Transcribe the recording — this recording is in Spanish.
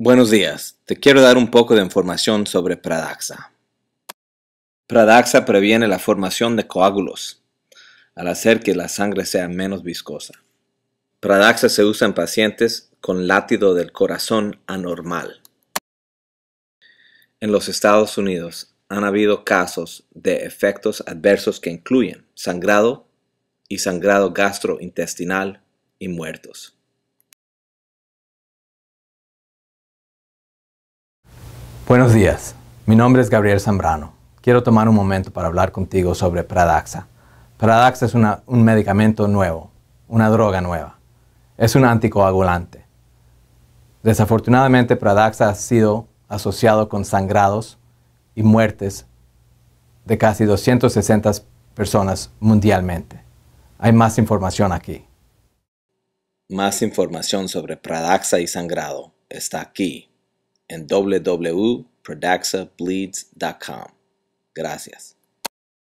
Buenos días, te quiero dar un poco de información sobre Pradaxa. Pradaxa previene la formación de coágulos al hacer que la sangre sea menos viscosa. Pradaxa se usa en pacientes con látido del corazón anormal. En los Estados Unidos han habido casos de efectos adversos que incluyen sangrado y sangrado gastrointestinal y muertos. Buenos días, mi nombre es Gabriel Zambrano. Quiero tomar un momento para hablar contigo sobre Pradaxa. Pradaxa es un medicamento nuevo, una droga nueva. Es un anticoagulante. Desafortunadamente, Pradaxa ha sido asociado con sangrados y muertes de casi 260 personas mundialmente. Hay más información aquí. Más información sobre Pradaxa y sangrado está aquí en www.prodaxableeds.com. Gracias.